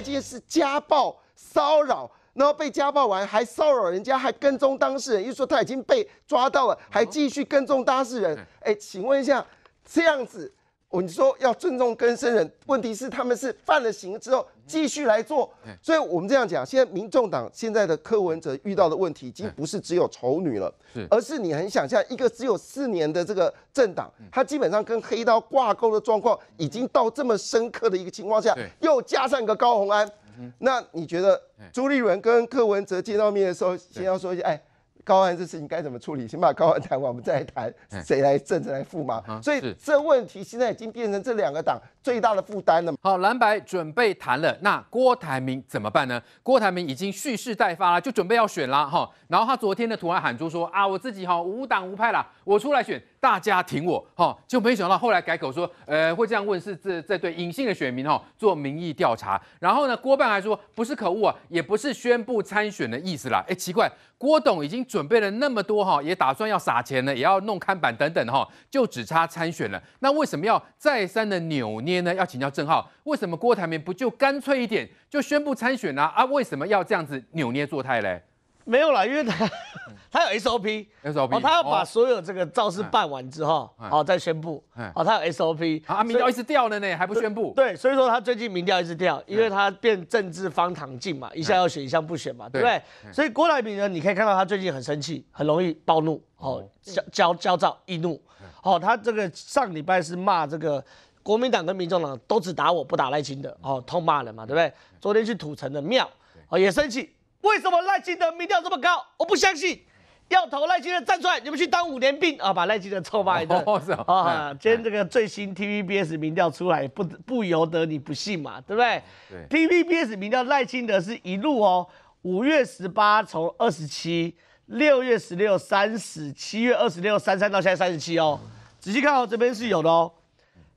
这是家暴骚扰，然后被家暴完还骚扰人家，还跟踪当事人。又说他已经被抓到了，还继续跟踪当事人。哎，请问一下，这样子。我们说要尊重根生人，问题是他们是犯了刑之后继续来做，所以我们这样讲。现在民众党现在的柯文哲遇到的问题，已经不是只有丑女了，而是你很想象一个只有四年的这个政党，它基本上跟黑刀挂钩的状况，已经到这么深刻的一个情况下，又加上个高红安，那你觉得朱立伦跟柯文哲见到面的时候，先要说一下，哎。高安这事情该怎么处理？先把高安谈完，我们再来谈谁来政治来付嘛。所以这问题现在已经变成这两个党。最大的负担了。好，蓝白准备谈了，那郭台铭怎么办呢？郭台铭已经蓄势待发了，就准备要选啦哈。然后他昨天呢突然喊出说啊，我自己哈无党无派啦，我出来选，大家挺我哈。就没想到后来改口说，呃，会这样问是这这对隐性的选民哈做民意调查。然后呢，郭办还说不是可恶啊，也不是宣布参选的意思啦。哎，奇怪，郭董已经准备了那么多哈，也打算要撒钱了，也要弄看板等等哈，就只差参选了。那为什么要再三的扭捏？捏呢？要请教郑浩，为什么郭台铭不就干脆一点，就宣布参选呢？啊，为什么要这样子扭捏作态嘞？没有啦，因为他 他有 SOP，SOP，他要把所有这个造势办完之后，哦，再宣布。哦，他有 SOP。啊，民调一直掉的呢，还不宣布。对，所以说他最近民调一直掉，因为他变政治方糖镜嘛，一下要选，一下不选嘛，对不对？所以郭台铭呢，你可以看到他最近很生气，很容易暴怒，哦，焦焦焦躁易怒。哦，他这个上礼拜是骂这个。国民党跟民众党都只打我，不打赖清德，哦，痛骂了嘛，对不对？昨天去土城的庙，哦，也生气，为什么赖清德民调这么高？我不相信，要投赖清德站出来，你们去当五年兵啊，把赖清德臭骂一顿啊！今天这个最新 TVBS 民调出来，不不由得你不信嘛，对不对？对，TVBS 民调赖清德是一路哦，五月十八从二十七，六月十六三十，七月二十六三三，到现在三十七哦，仔细看哦，这边是有的哦。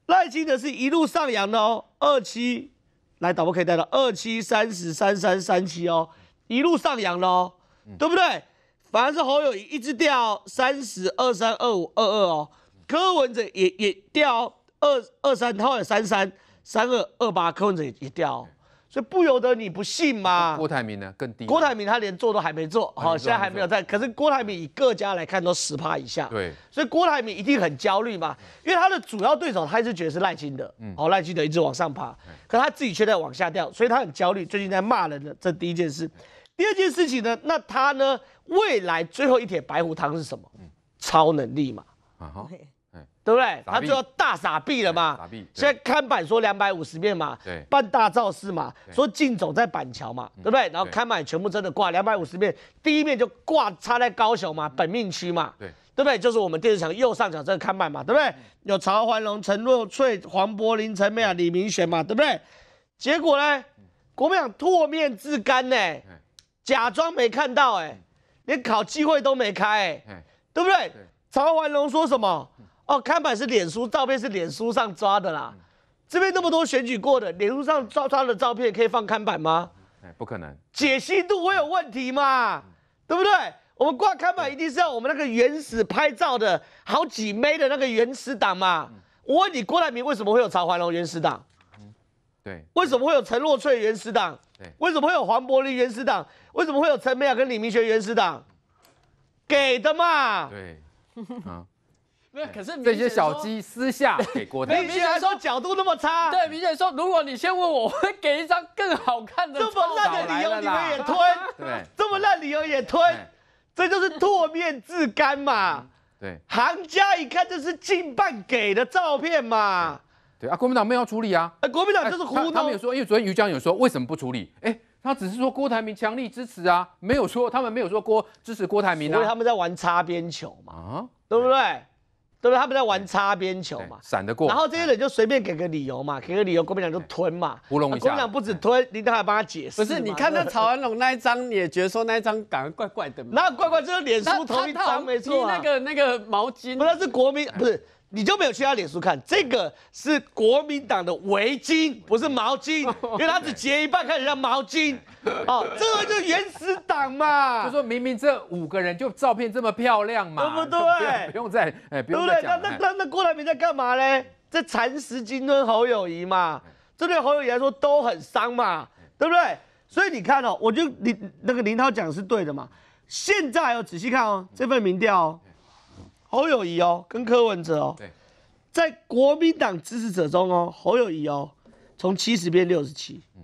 赖清的是一路上扬的哦，二七，来导播可以带到二七三十三三三七哦，一路上扬的哦，对不对？反而是侯友谊一直掉三十二三二五二二哦，柯文哲也也掉二二三，他像三三三二二八，柯文哲也掉。所以不由得你不信吗？郭台铭呢更低？郭台铭他连做都还没做，好，现在还没有在。可是郭台铭以各家来看都十趴以下，对。所以郭台铭一定很焦虑嘛，因为他的主要对手他一直觉得是赖清德，嗯，好，赖清德一直往上爬，可他自己却在往下掉，所以他很焦虑。最近在骂人的这第一件事。第二件事情呢？那他呢？未来最后一帖白胡汤是什么？超能力嘛？啊哈。对不对？他就要大傻逼了嘛！现在看板说两百五十面嘛，办大造势嘛，说净走在板桥嘛，对不对？然后看板全部真的挂两百五十面，第一面就挂插在高雄嘛，本命区嘛，对对不对？就是我们电视墙右上角这个看板嘛，对不对？有曹环龙、陈若翠、黄柏林、陈美雅、李明玄嘛，对不对？结果呢，国民党唾面自干呢，假装没看到哎，连考机会都没开哎，对不对？曹环龙说什么？哦，看板是脸书照片，是脸书上抓的啦。这边那么多选举过的脸书上抓抓的照片，可以放看板吗？哎，不可能，解析度会有问题嘛，对不对？我们挂看板一定是要我们那个原始拍照的好几枚的那个原始档嘛。我问你，郭台铭为什么会有曹怀龙原始档？对，为什么会有陈若翠原始档？对，为什么会有黄柏林原始档？为什么会有陈美雅跟李明学原始档？给的嘛。对，啊。没有，可是这些小鸡私下给过他。明显说角度那么差。对，明显说，如果你先问我，我会给一张更好看的。这么烂的理由你们也吞，对，这么烂理由也吞，这就是唾面自干嘛。对，行家一看这是近半给的照片嘛。对啊，国民党没有处理啊。哎，国民党就是糊闹。他们有说，因为昨天于江有说，为什么不处理？哎，他只是说郭台铭强力支持啊，没有说他们没有说郭支持郭台铭啊。所以他们在玩擦边球嘛，啊，对不对？对不对？他们在玩擦边球嘛，闪得过。然后这些人就随便给个理由嘛，给个理由，国民党就吞嘛，糊弄一下。国民党不止吞，你他还帮他解释。不是，你看那曹安龙那一张，你也觉得说那一张感觉怪怪的。那怪怪就是脸书头一张，没错，那个那个毛巾，不，那是国民，不是。你就没有去他脸书看？这个是国民党的围巾，不是毛巾，因为它只截一半，看起来毛巾。哦，这个就原始党嘛，就说明明这五个人就照片这么漂亮嘛，对不对？不用再，哎，不用再讲。对不对？那那那那郭台民在干嘛嘞？在蚕食金吞侯友谊嘛，这对侯友谊来说都很伤嘛，对不对？所以你看哦，我就林那个林涛讲是对的嘛。现在哦，仔细看哦，这份民调。侯友谊哦，跟柯文哲哦，在国民党支持者中哦，侯友谊哦，从七十变六十七，嗯，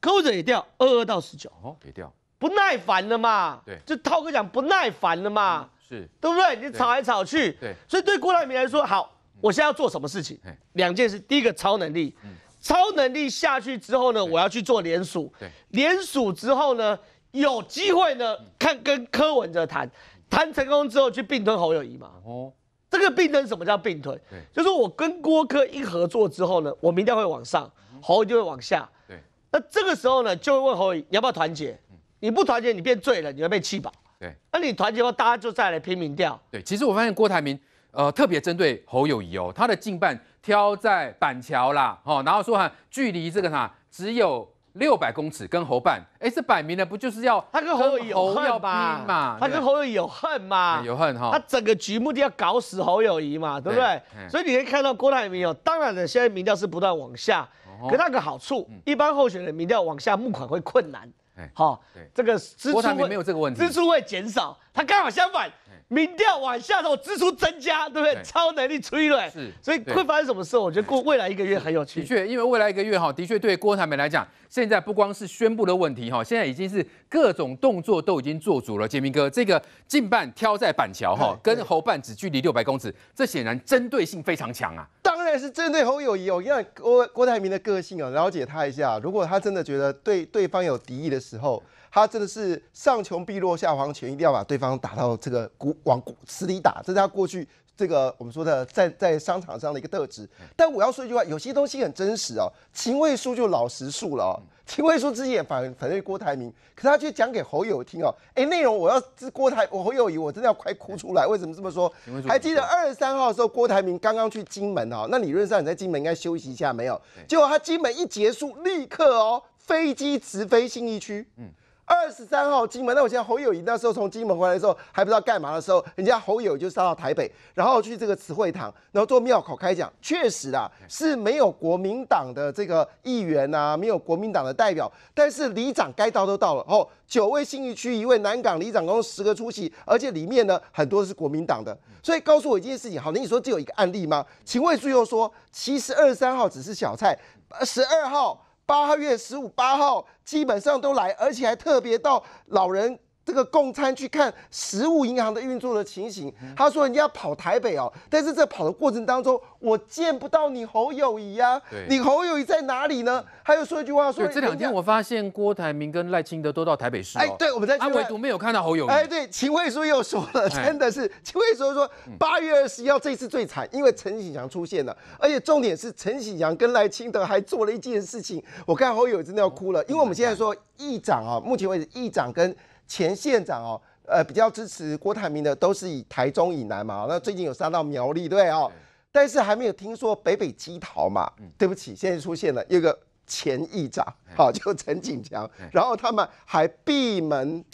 柯文哲也掉二二到十九，哦，也掉，不耐烦了嘛，对，就涛哥讲不耐烦了嘛，是对不对？你吵来吵去，对，所以对郭台铭来说，好，我现在要做什么事情？两件事，第一个超能力，超能力下去之后呢，我要去做联署，对，联署之后呢，有机会呢，看跟柯文哲谈。谈成功之后去并吞侯友谊嘛？哦，这个并吞什么叫并吞？对，就是我跟郭科一合作之后呢，我们一定会往上，侯就会往下。对，那这个时候呢，就会问侯友谊你要不要团结？你不团结你变罪了，你会被气爆。对，那你团结的大家就再来拼命掉。对，其实我发现郭台铭呃特别针对侯友谊哦，他的近半挑在板桥啦，哦，然后说哈距离这个哈只有。六百公尺跟侯办，哎，这摆明了不就是要他跟侯友谊有恨嘛？他跟侯友谊有恨嘛？有恨哈！他整个局目的要搞死侯友谊嘛？对不对？所以你可以看到郭台铭哦，当然的，现在民调是不断往下，可那个好处，一般候选人民调往下募款会困难，好，这个支出会没有这个问题，支出会减少，他刚好相反。民调往下的，支出增加，对不对？超能力催卵，是，所以会发生什么事？我觉得过未来一个月很有。的确，因为未来一个月哈，的确对郭台铭来讲，现在不光是宣布的问题哈，现在已经是各种动作都已经做足了。杰明哥，这个近半挑在板桥哈，跟侯半只距离六百公尺，这显然针对性非常强啊。当然是针对侯友谊。因为郭郭台铭的个性啊，了解他一下。如果他真的觉得对对方有敌意的时候。他真的是上穷碧落下黄泉，一定要把对方打到这个骨往死里打，这是他过去这个我们说的在在商场上的一个特质。但我要说一句话，有些东西很真实哦。秦卫书就老实数了哦，秦卫书自己也反反对郭台铭，可他却讲给侯友听哦。哎，内容我要是郭台，我侯友为我真的要快哭出来。为什么这么说？还记得二十三号的时候，郭台铭刚刚去金门哦，那理论上你在金门应该休息一下，没有？结果他金门一结束，立刻哦，飞机直飞信义区，嗯。二十三号金门，那我现在侯友谊那时候从金门回来的时候还不知道干嘛的时候，人家侯友就杀到台北，然后去这个慈惠堂，然后做庙考开讲，确实啊是没有国民党的这个议员呐，没有国民党的代表，但是里长该到都到了，哦，九位信义区一位南港里长共十个出席，而且里面呢很多是国民党的，所以告诉我一件事情，好，你说只有一个案例吗？请问遂又说，其实二十三号只是小菜，十二号。八月十五、八号基本上都来，而且还特别到老人。这个共餐去看食物银行的运作的情形，他说人家跑台北哦，但是在跑的过程当中，我见不到你侯友谊啊，你侯友谊在哪里呢？还有说一句话，说这两天我发现郭台铭跟赖清德都到台北市，哎，对，我们在，安唯独没有看到侯友谊。哎，对，秦惠书又说了，真的是秦惠书说八月二十一号这次最惨，因为陈启祥出现了，而且重点是陈启祥跟赖清德还做了一件事情，我看侯友真的要哭了，因为我们现在说议长啊，目前为止议长跟。前县长哦，呃，比较支持郭台铭的都是以台中以南嘛，那最近有杀到苗栗对不哦？但是还没有听说北北基逃嘛。对不起，现在出现了一个前议长，好，就陈景强，然后他们还闭门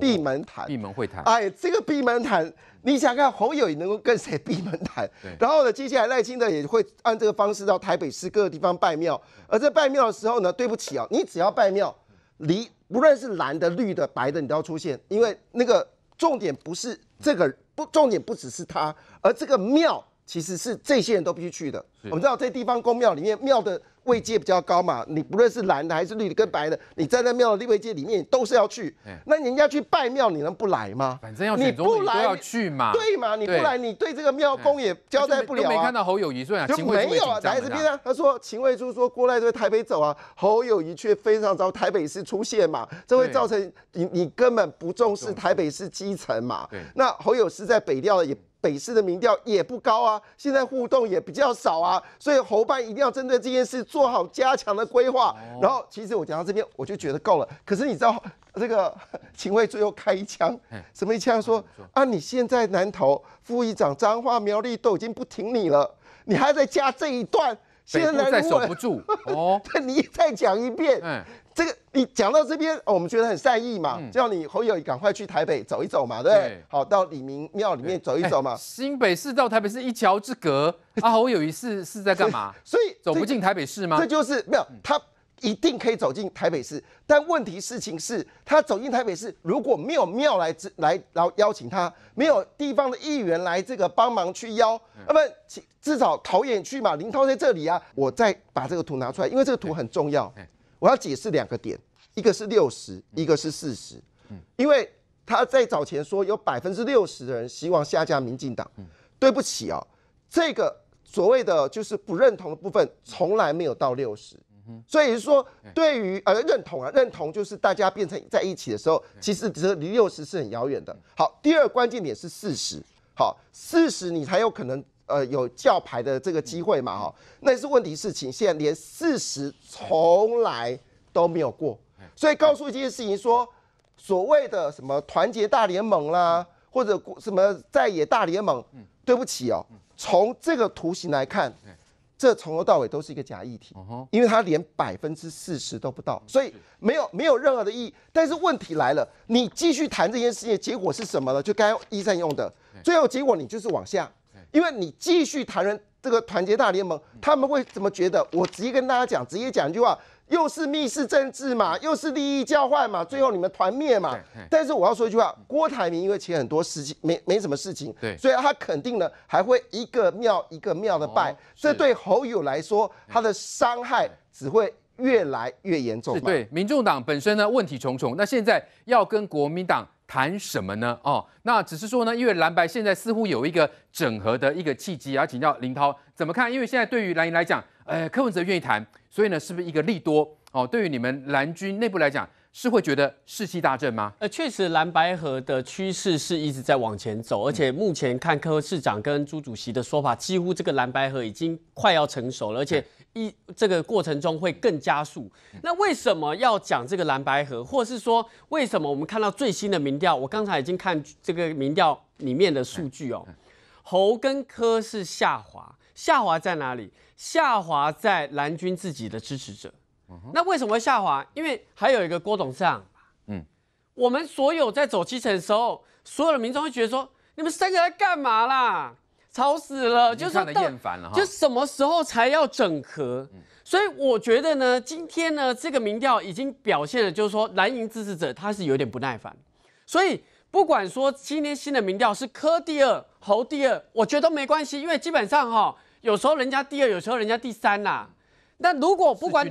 闭门谈，闭门会谈。哎，这个闭门谈，你想看红友能够跟谁闭门谈？然后呢，接下来赖清德也会按这个方式到台北市各个地方拜庙，而在拜庙的时候呢，对不起啊，你只要拜庙。离不论是蓝的、绿的、白的，你都要出现，因为那个重点不是这个，不重点不只是他，而这个庙其实是这些人都必须去的。我们知道这地方公庙里面庙的。位阶比较高嘛，你不论是蓝的还是绿的跟白的，你站在庙的位阶里面都是要去。那人家去拜庙，你能不来吗？反正要你不来要去嘛。对嘛？你不来，你对这个庙公也交代不了啊。看到侯友谊说啊，就没有啊，台这边啊，他说秦卫珠说过来在台北走啊，侯友谊却非常糟。台北市出现嘛，这会造成你你根本不重视台北市基层嘛。那侯友师在北调也。北市的民调也不高啊，现在互动也比较少啊，所以侯办一定要针对这件事做好加强的规划。然后，其实我讲到这边，我就觉得够了。可是你知道，这个 秦惠最后开枪，什么一枪？说啊，你现在南投，副议长张化苗丽都已经不挺你了，你还在加这一段。现在守不住 哦，那你再讲一遍，这个你讲到这边，我们觉得很善意嘛，叫你侯友赶快去台北走一走嘛，对，好到李明庙里面走一走嘛。新北市到台北市一桥之隔，啊，侯友是是在干嘛？所以走不进台北市吗？这就是没有他。一定可以走进台北市，但问题事情是他走进台北市，如果没有庙来来然后邀请他，没有地方的议员来这个帮忙去邀，那么至少桃园区嘛，林涛在这里啊，我再把这个图拿出来，因为这个图很重要，我要解释两个点，一个是六十，一个是四十，因为他在早前说有百分之六十的人希望下架民进党，对不起啊，这个所谓的就是不认同的部分从来没有到六十。所以是说，对于呃认同啊，认同就是大家变成在一起的时候，其实离六十是很遥远的。好，第二关键点是四十，好，四十你才有可能呃有教牌的这个机会嘛哈，那是问题事情。现在连四十从来都没有过，所以告诉一件事情说，所谓的什么团结大联盟啦，或者什么在野大联盟，对不起哦，从这个图形来看。这从头到尾都是一个假议题，因为它连百分之四十都不到，所以没有没有任何的意义。但是问题来了，你继续谈这件事情，结果是什么呢？就该一战用的，最后结果你就是往下，因为你继续谈人这个团结大联盟，他们会怎么觉得？我直接跟大家讲，直接讲一句话。又是密室政治嘛，又是利益交换嘛，最后你们团灭嘛。但是我要说一句话，郭台铭因为实很多事情，没没什么事情，所以他肯定呢还会一个庙一个庙的拜，这对侯友来说，他的伤害只会越来越严重。对，民众党本身呢问题重重，那现在要跟国民党。谈什么呢？哦，那只是说呢，因为蓝白现在似乎有一个整合的一个契机要请教林涛怎么看？因为现在对于蓝营来讲，呃，柯文哲愿意谈，所以呢，是不是一个利多？哦，对于你们蓝军内部来讲。是会觉得士气大振吗？呃，确实蓝白河的趋势是一直在往前走，而且目前看柯市长跟朱主席的说法，几乎这个蓝白河已经快要成熟了，而且一这个过程中会更加速。那为什么要讲这个蓝白河，或是说为什么我们看到最新的民调？我刚才已经看这个民调里面的数据哦，侯跟柯是下滑，下滑在哪里？下滑在蓝军自己的支持者。那为什么会下滑？因为还有一个郭董事长嗯，我们所有在走基层的时候，所有的民众会觉得说：你们三个在干嘛啦？吵死了！就是厌烦了哈。就什么时候才要整合？所以我觉得呢，今天呢，这个民调已经表现了，就是说蓝营支持者他是有点不耐烦。所以不管说今天新的民调是柯第二、侯第二，我觉得都没关系，因为基本上哈，有时候人家第二，有时候人家第三啦。那如果不管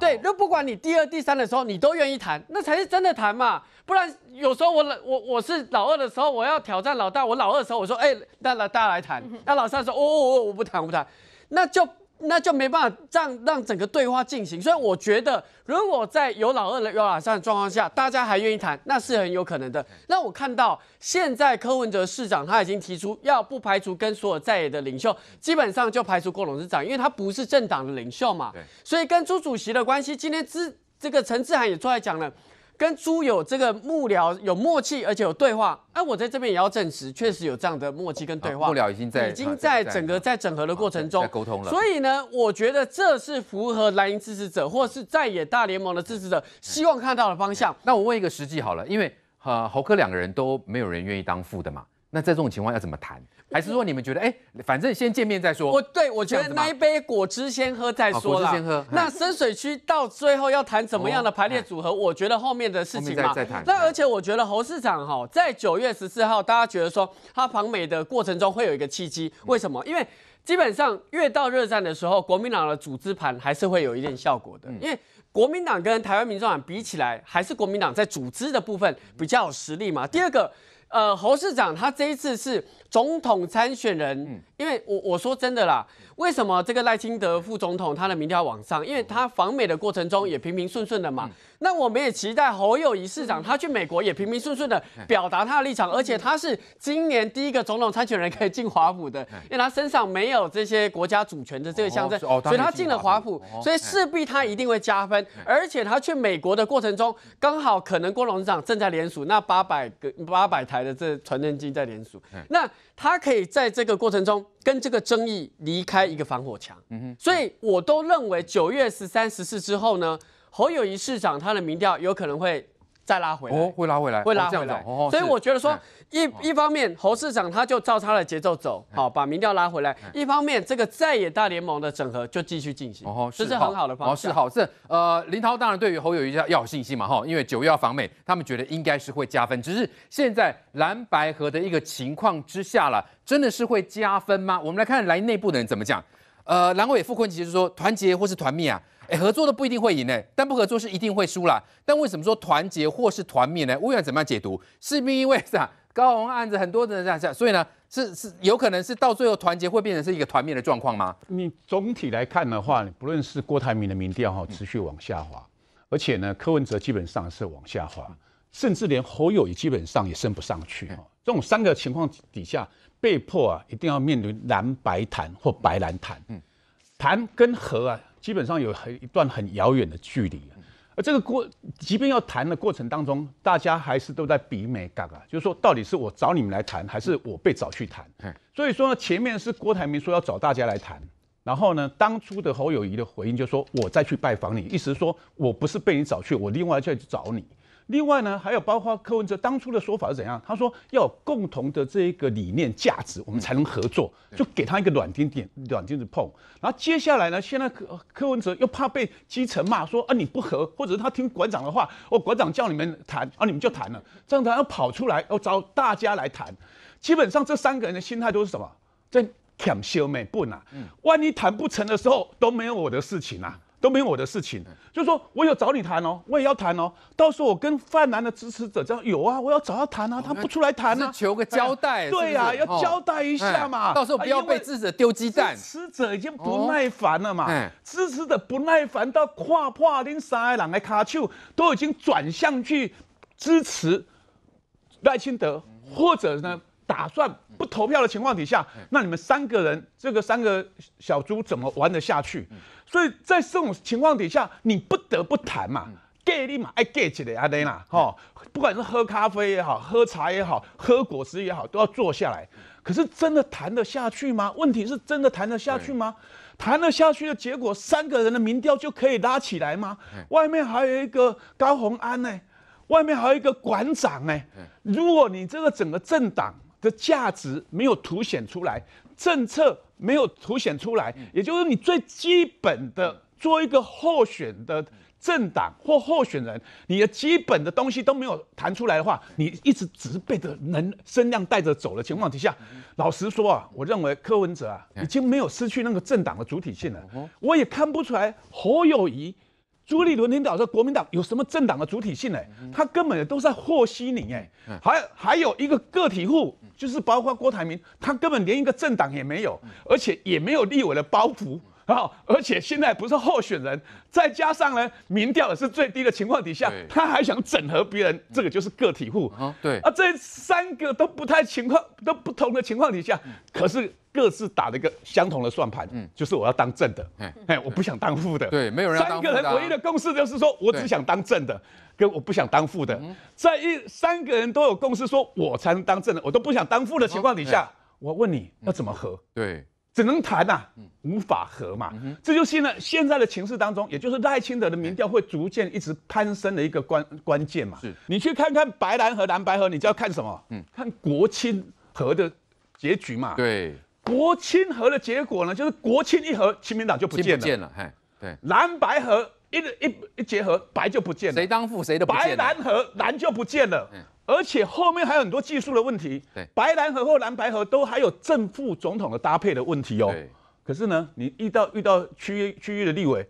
对，就不管你第二、第三的时候，你都愿意谈，那才是真的谈嘛。不然有时候我老我我是老二的时候，我要挑战老大。我老二的时候我说，哎，那老大来谈。那老三说，哦，哦哦，我不谈，我不谈，那就。那就没办法，让让整个对话进行。所以我觉得，如果在有老二、有老三的状况下，大家还愿意谈，那是很有可能的。那我看到现在柯文哲市长他已经提出，要不排除跟所有在野的领袖，基本上就排除郭董事长，因为他不是政党的领袖嘛。对。所以跟朱主席的关系，今天之这个陈志涵也出来讲了。跟朱有这个幕僚有默契，而且有对话。哎，我在这边也要证实，确实有这样的默契跟对话。幕僚已经在已经在整个在整合的过程中沟通了。所以呢，我觉得这是符合蓝营支持者或是在野大联盟的支持者希望看到的方向。那我问一个实际好了，因为呃侯科两个人都没有人愿意当副的嘛，那在这种情况要怎么谈？还是说你们觉得，哎，反正先见面再说。我对我觉得那一杯果汁先喝再说啦。果汁先喝。那深水区到最后要谈怎么样的排列组合？我觉得后面的事情嘛，再再谈。那而且我觉得侯市长哈，在九月十四号，大家觉得说他访美的过程中会有一个契机，为什么？因为基本上越到热战的时候，国民党的组织盘还是会有一点效果的。因为国民党跟台湾民众党比起来，还是国民党在组织的部分比较有实力嘛。第二个。呃，侯市长他这一次是总统参选人，因为我我说真的啦，为什么这个赖清德副总统他的民调往上？因为他访美的过程中也平平顺顺的嘛。那我们也期待侯友谊市长他去美国也平平顺顺的表达他的立场，而且他是今年第一个总统参选人可以进华府的，因为他身上没有这些国家主权的这个象征，所以他进了华府，所以势必他一定会加分。而且他去美国的过程中，刚好可能郭董事长正在联署那八百个八百台。台的这传真机在联署，那他可以在这个过程中跟这个争议离开一个防火墙。嗯哼，所以我都认为九月十三十四之后呢，侯友谊市长他的民调有可能会。再拉回来，哦，会拉回来，会拉回来，哦，所以我觉得说，一一方面，侯市长他就照他的节奏走，好，把民调拉回来；一方面，这个在野大联盟的整合就继续进行，哦，这是很好的方向。是好，是呃，林涛当然对于侯友谊要要有信心嘛，哈，因为九月要访美，他们觉得应该是会加分，只是现在蓝白河的一个情况之下了，真的是会加分吗？我们来看来内部的人怎么讲，呃，蓝委傅坤其实说团结或是团灭啊。哎，合作的不一定会赢哎，但不合作是一定会输啦。但为什么说团结或是团灭呢？吴院怎么样解读？是不因为啥？高雄案子很多人在下，所以呢，是是有可能是到最后团结会变成是一个团灭的状况吗？你总体来看的话，不论是郭台铭的民调哈持续往下滑，而且呢，柯文哲基本上是往下滑，甚至连侯友也基本上也升不上去哈。这种三个情况底下被迫啊，一定要面临蓝白谈或白蓝谈。嗯，谈跟和啊。基本上有很一段很遥远的距离，而这个过即便要谈的过程当中，大家还是都在比美嘎嘎，就是说到底是我找你们来谈，还是我被找去谈？所以说呢，前面是郭台铭说要找大家来谈，然后呢，当初的侯友谊的回应就说，我再去拜访你，意思是说我不是被你找去，我另外再去找你。另外呢，还有包括柯文哲当初的说法是怎样？他说要共同的这个理念、价值，我们才能合作，就给他一个软钉钉，软钉子碰。然后接下来呢，现在柯柯文哲又怕被基层骂，说啊你不合，或者是他听馆长的话，哦馆长叫你们谈，啊你们就谈了，这样他要跑出来要找大家来谈。基本上这三个人的心态都是什么，在抢秀美不难，万一谈不成的时候都没有我的事情啊。都没有我的事情，就说我有找你谈哦，我也要谈哦，到时候我跟泛蓝的支持者这样有啊，我要找他谈啊，他不出来谈啊，求个交代，对呀，要交代一下嘛，到时候不要被支持丢鸡蛋，支持者已经不耐烦了嘛，支持者不耐烦到跨破丁三海朗来卡丘，都已经转向去支持赖清德，或者呢？打算不投票的情况底下，那你们三个人这个三个小猪怎么玩得下去？所以在这种情况底下，你不得不谈嘛，get 嘛，爱 get 来阿德纳哈，不管是喝咖啡也好，喝茶也好，喝果汁也好，都要坐下来。可是真的谈得下去吗？问题是真的谈得下去吗？谈得下去的结果，三个人的民调就可以拉起来吗？外面还有一个高鸿安呢，外面还有一个馆长呢。如果你这个整个政党，的价值没有凸显出来，政策没有凸显出来，也就是你最基本的做一个候选的政党或候选人，你的基本的东西都没有谈出来的话，你一直只被的能声量带着走的情况底下，老实说啊，我认为柯文哲啊已经没有失去那个政党的主体性了，我也看不出来侯友谊。朱立伦领导的国民党有什么政党的主体性？呢？他根本都在和稀你哎，还还有一个个体户，就是包括郭台铭，他根本连一个政党也没有，而且也没有立委的包袱。好，而且现在不是候选人，再加上呢，民调也是最低的情况底下，他还想整合别人，这个就是个体户。对啊，这三个都不太情况，都不同的情况底下，可是各自打了一个相同的算盘，嗯，就是我要当正的，哎，我不想当负的。对，没有人三个人唯一的共识就是说，我只想当正的，跟我不想当负的，在一三个人都有共识，说我才能当正的，我都不想当负的情况底下，我问你要怎么合？对。只能谈呐，无法和嘛，这就是呢现在的情势当中，也就是赖清德的民调会逐渐一直攀升的一个关关键嘛。是，你去看看白蓝和蓝白河，你就要看什么？嗯，看国清和的结局嘛。对，国清和的结果呢，就是国清一和，清民党就不见了。不见了，嗨。对，蓝白河一一一结合，白就不见了。谁当副，谁的不见。白蓝和蓝就不见了。嗯而且后面还有很多技术的问题，对，白蓝河或蓝白河都还有正副总统的搭配的问题哦。可是呢，你遇到遇到区域区域的立委，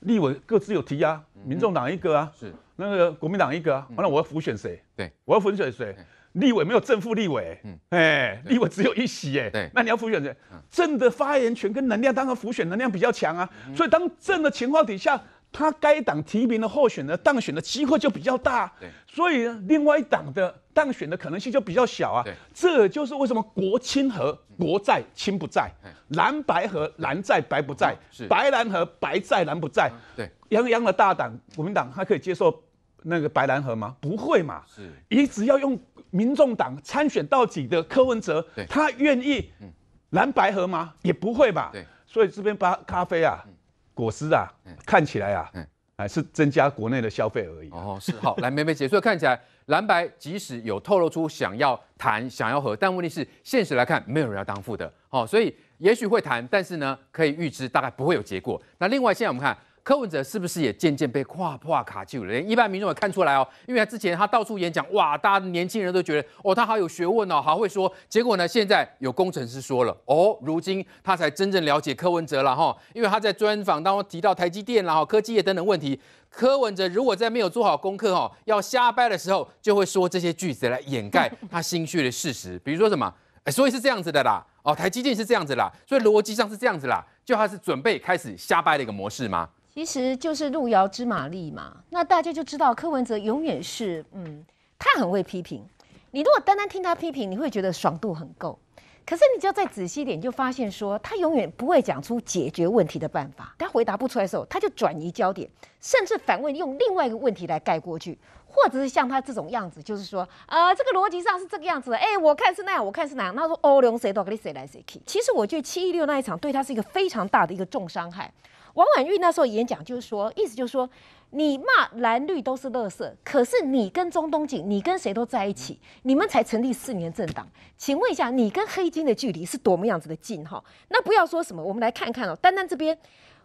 立委各自有提啊，民众党一个啊，是，那个国民党一个啊，完了我要辅选谁？对，我要浮选谁？立委没有正副立委，嗯，哎，立委只有一席，哎，那你要辅选谁？正的发言权跟能量当然辅选能量比较强啊，所以当正的情况底下。他该党提名的候选人当选的机会就比较大，所以另外一党的当选的可能性就比较小啊。这就是为什么国亲和国在亲不在，蓝白和蓝在白不在，白蓝和白在蓝不在。对，泱的大党国民党他可以接受那个白蓝和吗？不会嘛。是，你只要用民众党参选到底的柯文哲，他愿意蓝白和吗？也不会吧。所以这边把咖啡啊。果实啊，看起来啊，还是增加国内的消费而已。哦，是好，来梅梅姐，所以看起来蓝白即使有透露出想要谈、想要和，但问题是现实来看，没有人要当副的。好，所以也许会谈，但是呢，可以预知大概不会有结果。那另外现在我们看。柯文哲是不是也渐渐被夸破卡住了？连一般民众也看出来哦，因为之前他到处演讲，哇，大家年轻人都觉得哦，他好有学问哦，好会说。结果呢，现在有工程师说了，哦，如今他才真正了解柯文哲了哈，因为他在专访当中提到台积电然后科技业等等问题，柯文哲如果在没有做好功课哦，要瞎掰的时候，就会说这些句子来掩盖他心虚的事实，比如说什么，所以是这样子的啦，哦，台积电是这样子啦，所以逻辑上是这样子啦，就他是准备开始瞎掰的一个模式吗？其实就是路遥知马力嘛，那大家就知道柯文哲永远是，嗯，他很会批评。你如果单单听他批评，你会觉得爽度很够。可是你只要再仔细点，就发现说他永远不会讲出解决问题的办法。他回答不出来的时候，他就转移焦点，甚至反问，用另外一个问题来盖过去，或者是像他这种样子，就是说，呃，这个逻辑上是这个样子，哎，我看是那样，我看是那样。那说，哦，你用谁多给谁来谁去。其实我觉得七一六那一场对他是一个非常大的一个重伤害。王婉玉那时候演讲就是说，意思就是说，你骂蓝绿都是垃圾，可是你跟中东锦，你跟谁都在一起，你们才成立四年政党，请问一下，你跟黑金的距离是多么样子的近？哈，那不要说什么，我们来看看哦。丹丹这边，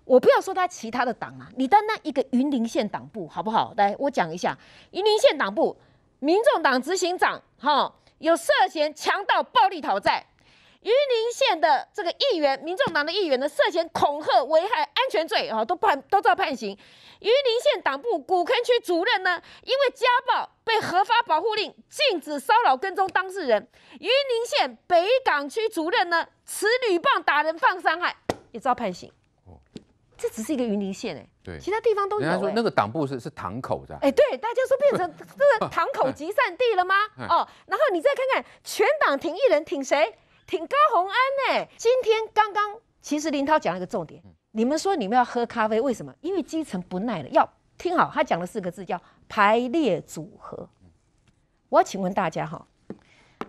我不要说他其他的党啊，你丹丹一个云林县党部好不好？来，我讲一下，云林县党部民众党执行长哈，有涉嫌强盗暴力讨债。榆林县的这个议员，民众党的议员呢，涉嫌恐吓、危害安全罪，啊，都判都遭判刑。榆林县党部古坑区主任呢，因为家暴被核发保护令，禁止骚扰、跟踪当事人。榆林县北港区主任呢，持女棒打人、放伤害，也遭判刑。哦，这只是一个榆林县哎，对，其他地方都有。人家说那个党部是是堂口的，哎，对，大家说变成这个堂口集散地了吗？哦，然后你再看看全党挺一人，挺谁？挺高洪安呢，今天刚刚其实林涛讲了一个重点，你们说你们要喝咖啡，为什么？因为基层不耐了。要听好，他讲了四个字，叫排列组合。我要请问大家哈，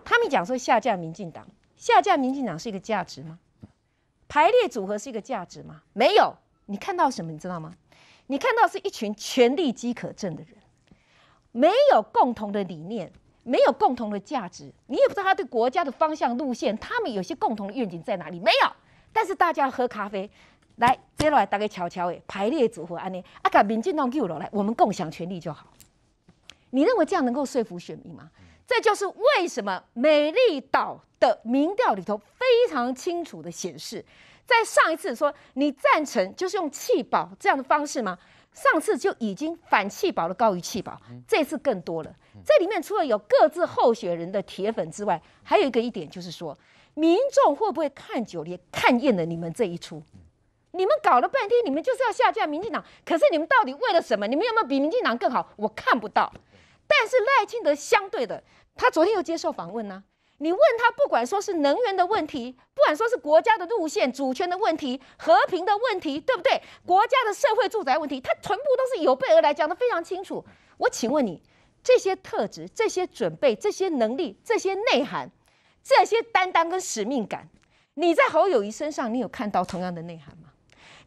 他们讲说下架民进党，下架民进党是一个价值吗？排列组合是一个价值吗？没有。你看到什么？你知道吗？你看到是一群权力饥渴症的人，没有共同的理念。没有共同的价值，你也不知道他对国家的方向路线，他们有些共同的愿景在哪里没有？但是大家喝咖啡，来，下来大家瞧瞧诶，排列组合安尼，啊，民进党丢落来，我们共享权利就好。你认为这样能够说服选民吗？这就是为什么美丽岛的民调里头非常清楚的显示，在上一次说你赞成，就是用弃保这样的方式吗？上次就已经反弃保的高于弃保，这次更多了。这里面除了有各自候选人的铁粉之外，还有一个一点就是说，民众会不会看久了、看厌了你们这一出？你们搞了半天，你们就是要下架民进党，可是你们到底为了什么？你们有没有比民进党更好？我看不到。但是赖清德相对的，他昨天又接受访问呢。你问他，不管说是能源的问题，不管说是国家的路线、主权的问题、和平的问题，对不对？国家的社会住宅问题，他全部都是有备而来，讲得非常清楚。我请问你，这些特质、这些准备、这些能力、这些内涵、这些担当跟使命感，你在侯友谊身上，你有看到同样的内涵吗？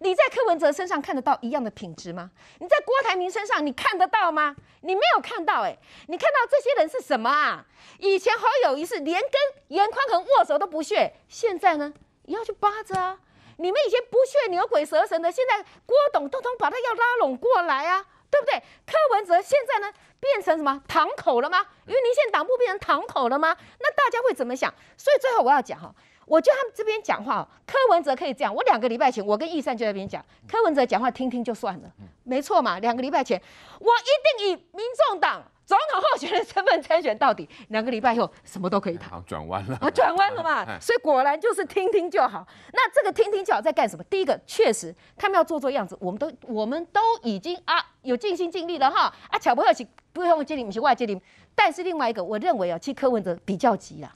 你在柯文哲身上看得到一样的品质吗？你在郭台铭身上你看得到吗？你没有看到，哎，你看到这些人是什么啊？以前好友一次连跟严宽恒握手都不屑，现在呢要去扒着啊？你们以前不屑牛鬼蛇神的，现在郭董通通把他要拉拢过来啊，对不对？柯文哲现在呢变成什么堂口了吗？因为你现在党部变成堂口了吗？那大家会怎么想？所以最后我要讲哈。我就他们这边讲话柯文哲可以这样。我两个礼拜前，我跟易善就在那边讲，柯文哲讲话听听就算了，没错嘛。两个礼拜前，我一定以民众党总统候选人身份参选到底。两个礼拜以后，什么都可以谈。转弯了。我转弯了嘛，所以果然就是听听就好。那这个听听就好在干什么？第一个，确实他们要做做样子，我们都我们都已经啊有尽心尽力了哈。啊，巧不客气，不用接你，不是外界你。但是另外一个，我认为啊，去柯文哲比较急啊。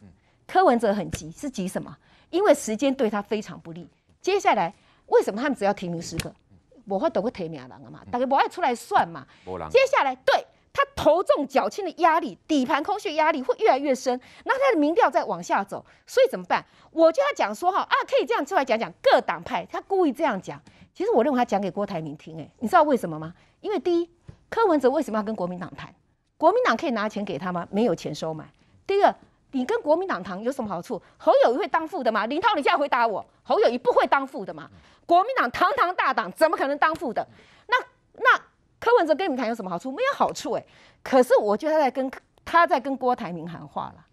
柯文哲很急，是急什么？因为时间对他非常不利。接下来，为什么他们只要提名十个，我会都会提名的人嘛？大家不爱出来算嘛？接下来，对他头重脚轻的压力，底盘空穴压力会越来越深，那他的民调在往下走。所以怎么办？我就要讲说哈啊，可以这样出来讲讲。各党派他故意这样讲，其实我认为他讲给郭台铭听。哎，你知道为什么吗？因为第一，柯文哲为什么要跟国民党谈？国民党可以拿钱给他吗？没有钱收买。第二。你跟国民党谈有什么好处？侯友谊会当副的吗？林涛，你现在回答我，侯友谊不会当副的嘛？国民党堂堂大党，怎么可能当副的？那那柯文哲跟你们谈有什么好处？没有好处哎。可是我觉得他在跟他在跟郭台铭谈话了。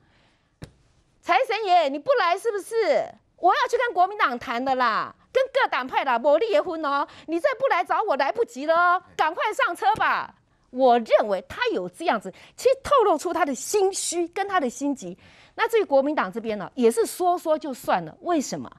财神爷，你不来是不是？我要去跟国民党谈的啦，跟各党派的火力也分哦。你再不来找我，来不及了哦，赶快上车吧。我认为他有这样子，其实透露出他的心虚跟他的心急。那至于国民党这边呢，也是说说就算了。为什么？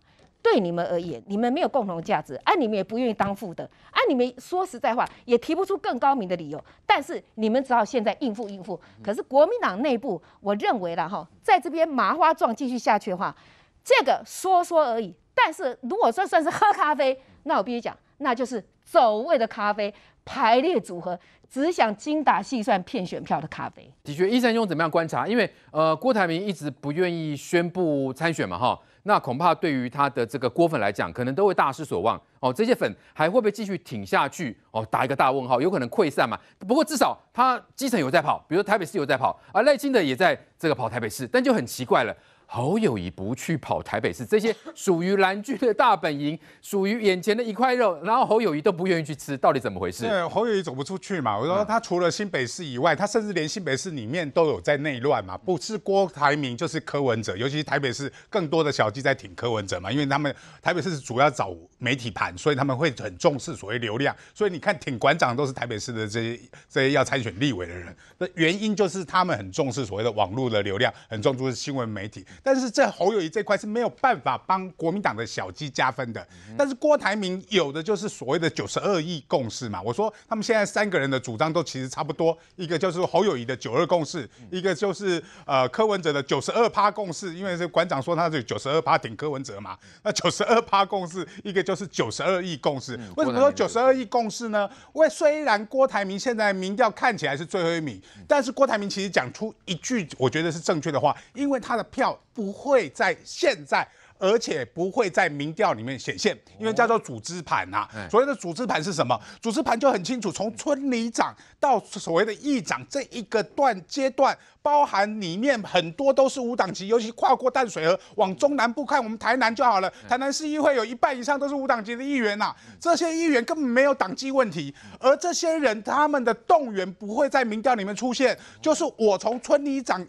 对你们而言，你们没有共同价值，按你们也不愿意当副的，按你们说实在话，也提不出更高明的理由。但是你们只好现在应付应付。可是国民党内部，我认为了哈，在这边麻花状继续下去的话，这个说说而已。但是如果说算是喝咖啡，那我必须讲。那就是走位的咖啡排列组合，只想精打细算骗选票的咖啡。的确，一三兄怎么样观察？因为呃，郭台铭一直不愿意宣布参选嘛，哈，那恐怕对于他的这个郭粉来讲，可能都会大失所望。哦，这些粉还会不会继续挺下去？哦，打一个大问号，有可能溃散嘛。不过至少他基层有在跑，比如台北市有在跑，而赖清德也在这个跑台北市，但就很奇怪了。侯友谊不去跑台北市，这些属于蓝军的大本营，属于眼前的一块肉，然后侯友谊都不愿意去吃，到底怎么回事？对，侯友谊走不出去嘛。我说他除了新北市以外，他甚至连新北市里面都有在内乱嘛，不是郭台铭就是柯文哲，尤其是台北市更多的小弟在挺柯文哲嘛，因为他们台北市主要找媒体盘，所以他们会很重视所谓流量，所以你看挺馆长都是台北市的这些这些要参选立委的人，那原因就是他们很重视所谓的网络的流量，很重视新闻媒体。但是在侯友谊这块是没有办法帮国民党的小鸡加分的。但是郭台铭有的就是所谓的九十二亿共识嘛。我说他们现在三个人的主张都其实差不多，一个就是侯友谊的九二共识，一个就是呃柯文哲的九十二趴共识。因为是馆长说他是九十二趴顶柯文哲嘛。那九十二趴共识，一个就是九十二亿共识。为什么说九十二亿共识呢？为虽然郭台铭现在民调看起来是最后一名，但是郭台铭其实讲出一句我觉得是正确的话，因为他的票。不会在现在，而且不会在民调里面显现，因为叫做组织盘啊。所谓的组织盘是什么？组织盘就很清楚，从村里长到所谓的议长这一个段阶段，包含里面很多都是无党籍，尤其跨过淡水河往中南部看，我们台南就好了。台南市议会有一半以上都是无党籍的议员呐，这些议员根本没有党籍问题，而这些人他们的动员不会在民调里面出现，就是我从村里长。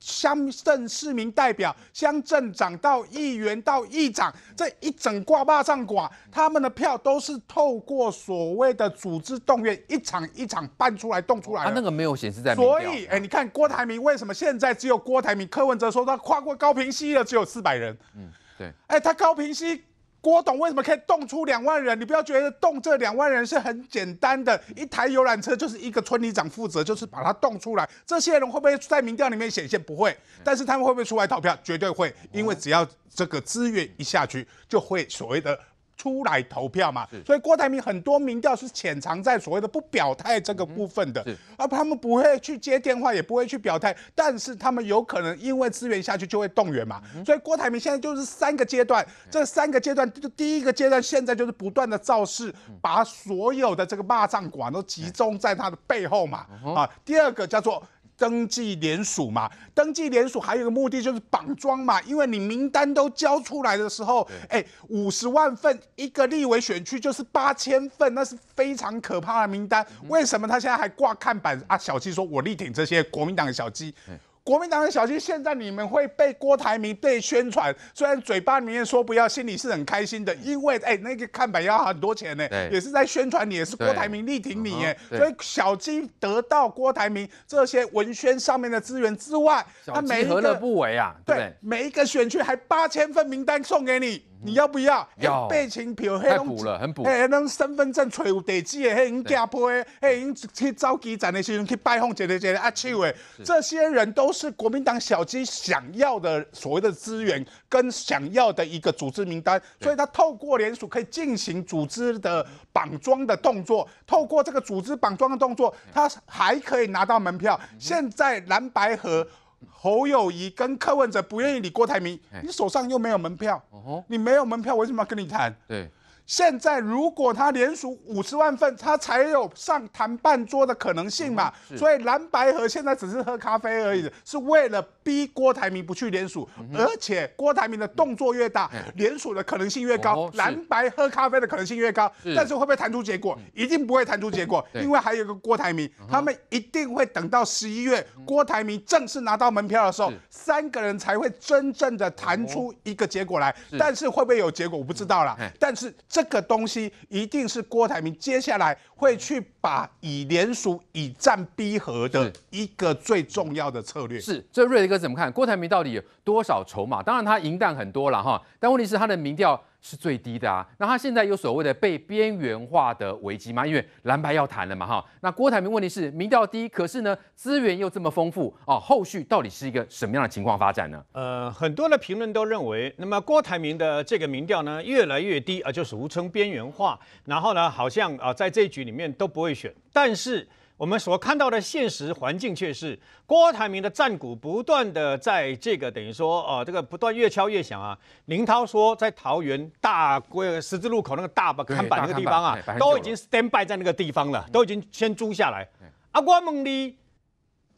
乡镇市民代表、乡镇长到议员到议长，这一整挂巴上寡，他们的票都是透过所谓的组织动员，一场一场办出来、动出来。他那个没有显示在，所以，哎，你看郭台铭为什么现在只有郭台铭、柯文哲说他跨过高平溪了，只有四百人。嗯，对，哎，他高平溪。郭董为什么可以动出两万人？你不要觉得动这两万人是很简单的，一台游览车就是一个村里长负责，就是把它动出来。这些人会不会在民调里面显现？不会，但是他们会不会出来逃票？绝对会，因为只要这个资源一下去，就会所谓的。出来投票嘛，所以郭台铭很多民调是潜藏在所谓的不表态这个部分的，而他们不会去接电话，也不会去表态，但是他们有可能因为资源下去就会动员嘛。所以郭台铭现在就是三个阶段，这三个阶段就第一个阶段现在就是不断的造势，把所有的这个骂战管都集中在他的背后嘛，啊，第二个叫做。登记联署嘛，登记联署还有个目的就是绑桩嘛，因为你名单都交出来的时候，哎，五十万份一个立委选区就是八千份，那是非常可怕的名单。为什么他现在还挂看板啊？小鸡说，我力挺这些国民党的小鸡。国民党的小鸡现在你们会被郭台铭被宣传，虽然嘴巴里面说不要，心里是很开心的，因为哎，那个看板要很多钱呢，也是在宣传你，也是郭台铭力挺你，哎，所以小鸡得到郭台铭这些文宣上面的资源之外，他每一个不为啊，对，每一个选区还八千份名单送给你。你要不要？要。票太苦了，很苦。哎，那身份证揣有地址的，那已经寄的，那已经去召集场的时候去拜访姐姐这些阿区委，这些人都是国民党小鸡想要的所谓的资源跟想要的一个组织名单，所以他透过联署可以进行组织的绑桩的动作，透过这个组织绑桩的动作，他还可以拿到门票。现在蓝白河。侯友谊跟柯文哲不愿意理郭台铭，你手上又没有门票，你没有门票，为什么要跟你谈？对，现在如果他连署五十万份，他才有上谈半桌的可能性嘛。所以蓝白河现在只是喝咖啡而已，是为了。逼郭台铭不去联署，而且郭台铭的动作越大，联署的可能性越高，蓝白喝咖啡的可能性越高。但是会不会弹出结果？一定不会弹出结果。因为还有一个郭台铭，他们一定会等到十一月郭台铭正式拿到门票的时候，三个人才会真正的弹出一个结果来。但是会不会有结果？我不知道啦。但是这个东西一定是郭台铭接下来会去把以联署以战逼和的一个最重要的策略。是，这瑞哥。怎么看郭台铭到底有多少筹码？当然他赢弹很多了哈，但问题是他的民调是最低的啊。那他现在有所谓的被边缘化的危机吗？因为蓝白要谈了嘛哈。那郭台铭问题是民调低，可是呢资源又这么丰富啊，后续到底是一个什么样的情况发展呢？呃，很多的评论都认为，那么郭台铭的这个民调呢越来越低，啊就是俗称边缘化，然后呢好像啊在这一局里面都不会选，但是。我们所看到的现实环境却是郭台铭的战鼓不断的在这个等于说啊这个不断越敲越响啊林涛说在桃园大规十字路口那个大看板那个地方啊都已经 standby 在那个地方了都已经先租下来啊我问你，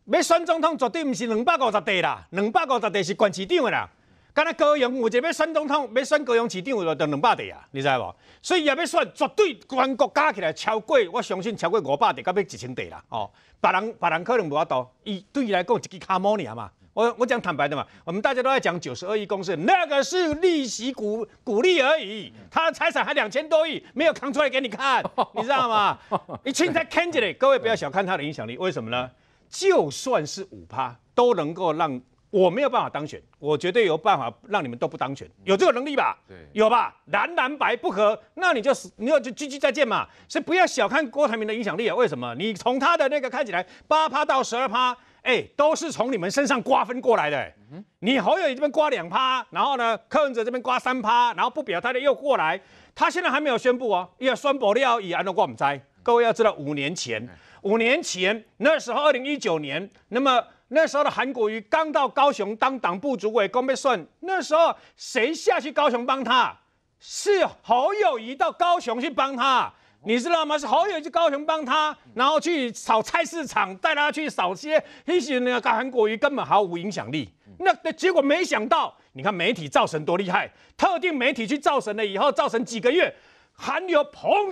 要选总统绝对不是两百五十地啦两百五十地是管市长的啦。刚那高阳，我这边算总统，要算高阳市长，有得两百地啊，你知无？所以也要算绝对全国加起来超过，我相信超过五百地，到要一千地啦。哦，别人别人可能无阿多，伊对伊来讲，一支卡摩啊嘛。我我讲坦白的嘛，我们大家都在讲九十二亿公司，那个是利息鼓鼓励而已，他的财产还两千多亿，没有扛出来给你看，你知道吗？你亲在看着嘞，各位不要小看他的影响力，为什么呢？就算是五趴，都能够让。我没有办法当选，我绝对有办法让你们都不当选，有这个能力吧？对，有吧？蓝蓝白不合，那你就你要就继续再见嘛！所以不要小看郭台铭的影响力啊！为什么？你从他的那个看起来八趴到十二趴，哎，都是从你们身上瓜分过来的。嗯，你侯友宜这边瓜两趴，然后呢，柯文哲这边瓜三趴，然后不表态的又过来，他现在还没有宣布啊，因为双胞料以安东瓜我们灾。各位要知道，五年前，五年前那时候二零一九年，那么。那时候的韩国瑜刚到高雄当党部主委公被选，那时候谁下去高雄帮他？是侯友谊到高雄去帮他，你知道吗？是侯友谊去高雄帮他，然后去扫菜市场，带他去扫街。其实那个韩国瑜根本毫无影响力。那那结果没想到，你看媒体造神多厉害，特定媒体去造神了以后，造神几个月，韩流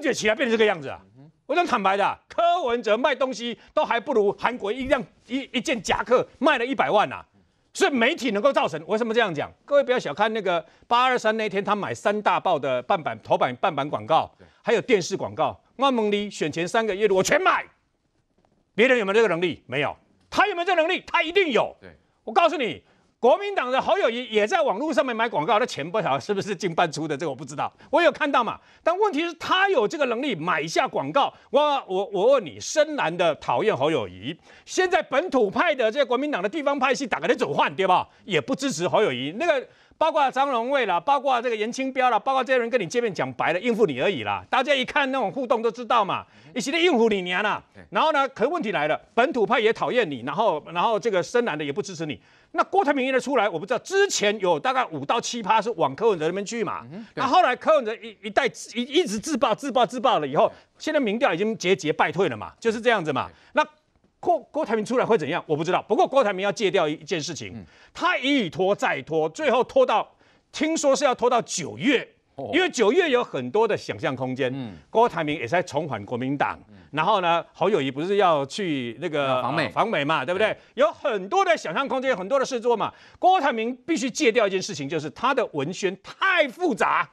就起来变成这个样子啊。我讲坦白的，柯文哲卖东西都还不如韩国一辆一一件夹克卖了一百万呐，所以媒体能够造成为什么这样讲？各位不要小看那个八二三那天，他买三大报的半版头版半版广告，还有电视广告，万蒙里选前三个月的我全买，别人有没有这个能力？没有，他有没有这能力？他一定有。我告诉你。国民党的侯友谊也在网络上面买广告，那钱不少，是不是进半出的？这个我不知道，我有看到嘛。但问题是，他有这个能力买下广告。我我我问你，深蓝的讨厌侯友谊，现在本土派的这个国民党的地方派系，打个在走换对吧？也不支持侯友谊那个。包括张荣卫了，包括这个严清标了，包括这些人跟你见面讲白的应付你而已啦。大家一看那种互动都知道嘛，一起列应付你娘啦。然后呢，可问题来了，本土派也讨厌你，然后然后这个深蓝的也不支持你。那郭台铭一出来，我不知道之前有大概五到七趴是往柯文哲那边去嘛。那后来柯文哲一一代一一直自爆自爆自爆了以后，现在民调已经节节败退了嘛，就是这样子嘛。那。郭郭台铭出来会怎样？我不知道。不过郭台铭要戒掉一件事情，他一拖再拖，最后拖到听说是要拖到九月，因为九月有很多的想象空间。郭台铭也在重返国民党，然后呢，侯友谊不是要去那个访美访美嘛，对不对？有很多的想象空间，很多的事做嘛。郭台铭必须戒掉一件事情，就是他的文宣太复杂，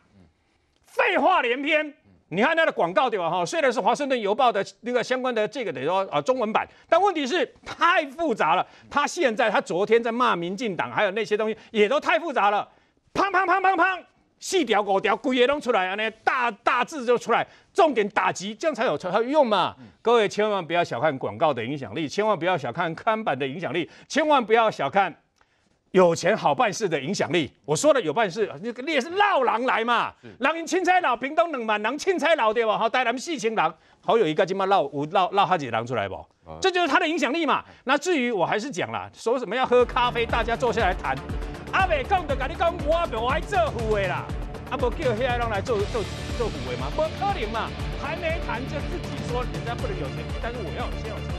废话连篇。你看他的广告对吧？哈，虽然是《华盛顿邮报》的那个相关的这个，等于说啊，中文版，但问题是太复杂了。他现在他昨天在骂民进党，还有那些东西也都太复杂了。砰砰砰砰砰，细条狗条规也弄出来啊，那大大字就出来，重点打击这样才有才有用嘛。各位千万不要小看广告的影响力，千万不要小看刊版的影响力，千万不要小看。有钱好办事的影响力，我说了有办事，你你也是闹狼来嘛，狼人钦差老，屏东冷满狼，钦差老对吧？好，带咱们细情狼，好有一个鸡闹绕闹闹他几狼出来不？这就是他的影响力嘛。那至于我还是讲了，说什么要喝咖啡，大家坐下来谈。阿伟讲的跟你讲，我我爱做副的啦，阿不叫遐个人来做做做副的吗？不可能嘛，还没谈就自己说人家不能有钱，但是我要先有钱。